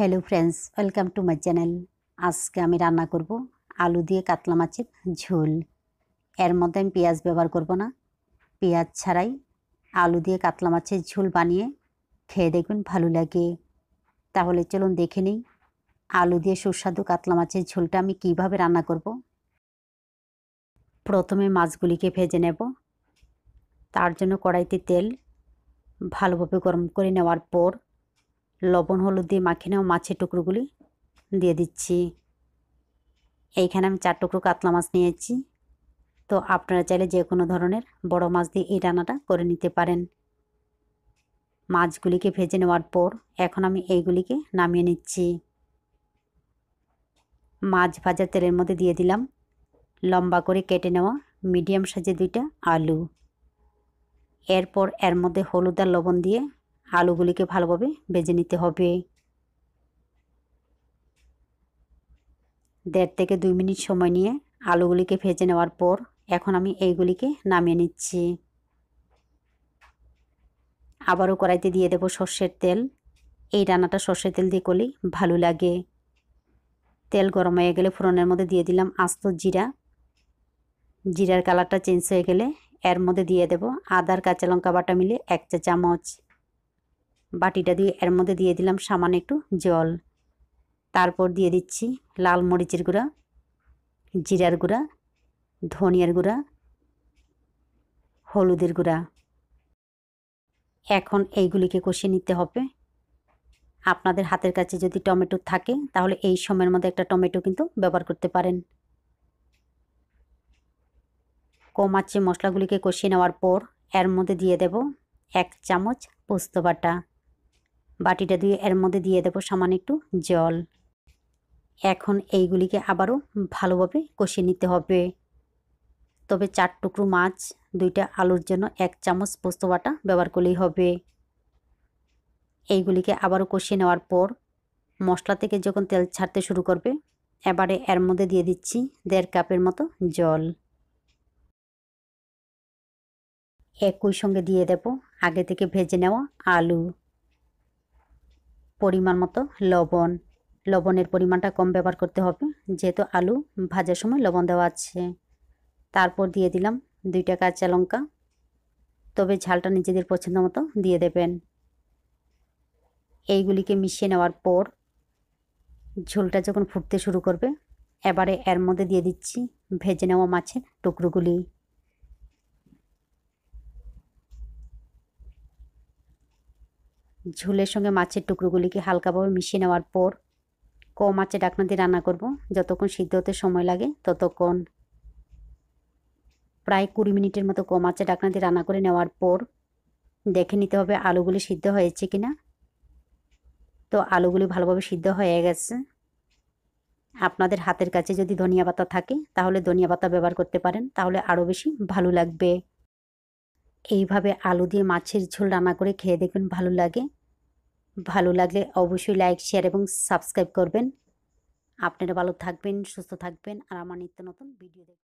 hello friends welcome to my channel আজকে আমি রান্না করব আলু দিয়ে কাতলা মাছের ঝোল এর মধ্যে আমি পেঁয়াজ ব্যবহার করব না পেঁয়াজ ছাড়াই আলু দিয়ে কাতলা মাছের ঝোল বানিয়ে খেয়ে দেখবেন ভালো লাগে তাহলে চলুন দেখে নিই আলু দিয়ে সুস্বাদু কাতলা মাছের ঝোলটা আমি কিভাবে রান্না করব প্রথমে মাছগুলিকে ভেজে নেব তার জন্য কড়াইতে তেল ভালোভাবে গরম করে নেওয়ার পর লবণ হলুদ দিয়ে মাখিয়ে নেওয়া মাছের টুকরোগুলি দিয়ে দিচ্ছি এইখানে আমি চার টুকরো কাতলা মাছ নিয়েছি তো আপনারা চাইলে যে কোনো ধরনের বড় মাছ দিয়ে এই রান্নাটা করে নিতে পারেন মাছগুলিকে ভেজে নেওয়ার পর এখন আমি এইগুলিকে নামিয়ে নিচ্ছি মাছ ভাজা তেলের মধ্যে দিয়ে দিলাম লম্বা করে কেটে নেওয়া মিডিয়াম সাইজে দুইটা আলু এরপর এর মধ্যে হলুদ আর লবণ দিয়ে আলুগুলিকে ভালোভাবে বেজে নিতে হবে দেড় থেকে দুই মিনিট সময় নিয়ে আলুগুলিকে ভেজে নেওয়ার পর এখন আমি এইগুলিকে নামিয়ে নিচ্ছি আবারও কড়াইতে দিয়ে দেব সর্ষের তেল এই রান্নাটা সর্ষের তেল দিয়ে করলেই ভালো লাগে তেল গরম হয়ে গেলে ফোড়নের মধ্যে দিয়ে দিলাম আস্ত জিরা জিরার কালারটা চেঞ্জ হয়ে গেলে এর মধ্যে দিয়ে দেব আদার কাঁচা লঙ্কা বাটা মিলে এক চা চামচ বাটিটা দিয়ে এর মধ্যে দিয়ে দিলাম সামান্য একটু জল তারপর দিয়ে দিচ্ছি লাল মরিচের গুঁড়া জিরার গুঁড়া ধনিয়ার গুঁড়া হলুদের গুঁড়া এখন এইগুলিকে কষিয়ে নিতে হবে আপনাদের হাতের কাছে যদি টমেটো থাকে তাহলে এই সময়ের মধ্যে একটা টমেটো কিন্তু ব্যবহার করতে পারেন কমাচ্ছে মশলাগুলিকে কষিয়ে নেওয়ার পর এর মধ্যে দিয়ে দেব এক চামচ পোস্ত বাটা বাটিটা দিয়ে এর মধ্যে দিয়ে দেবো সামান্য একটু জল এখন এইগুলিকে আবারও ভালোভাবে কষিয়ে নিতে হবে তবে চার টুকরো মাছ দুইটা আলুর জন্য এক চামচ পোস্ত বাটা ব্যবহার করলেই হবে এইগুলিকে আবারও কষিয়ে নেওয়ার পর মশলা থেকে যখন তেল ছাড়তে শুরু করবে এবারে এর মধ্যে দিয়ে দিচ্ছি দেড় কাপের মতো জল একই সঙ্গে দিয়ে দেব আগে থেকে ভেজে নেওয়া আলু পরিমাণ মতো লবণ লবণের পরিমাণটা কম ব্যবহার করতে হবে যেহেতু আলু ভাজার সময় লবণ দেওয়া আছে তারপর দিয়ে দিলাম দুইটা কাঁচা লঙ্কা তবে ঝালটা নিজেদের পছন্দ মতো দিয়ে দেবেন এইগুলিকে মিশিয়ে নেওয়ার পর ঝোলটা যখন ফুটতে শুরু করবে এবারে এর মধ্যে দিয়ে দিচ্ছি ভেজে নেওয়া মাছের টুকরোগুলি ঝোলের সঙ্গে মাছের টুকরোগুলিকে হালকাভাবে মিশিয়ে নেওয়ার পর ক মাছের ডাকনা দিয়ে রান্না করব যতক্ষণ সিদ্ধ হতে সময় লাগে ততক্ষণ প্রায় কুড়ি মিনিটের মতো ক মাছের ডাকনা দিয়ে রান্না করে নেওয়ার পর দেখে নিতে হবে আলুগুলি সিদ্ধ হয়েছে কিনা তো আলুগুলি ভালোভাবে সিদ্ধ হয়ে গেছে আপনাদের হাতের কাছে যদি ধনিয়া পাতা থাকে তাহলে ধনিয়া পাতা ব্যবহার করতে পারেন তাহলে আরও বেশি ভালো লাগবে এইভাবে আলু দিয়ে মাছের ঝোল রান্না করে খেয়ে দেখবেন ভালো লাগে ভালো লাগলে অবশ্যই লাইক শেয়ার এবং সাবস্ক্রাইব করবেন আপনারা ভালো থাকবেন সুস্থ থাকবেন আর আমার নিত্য নতুন ভিডিও দেখবেন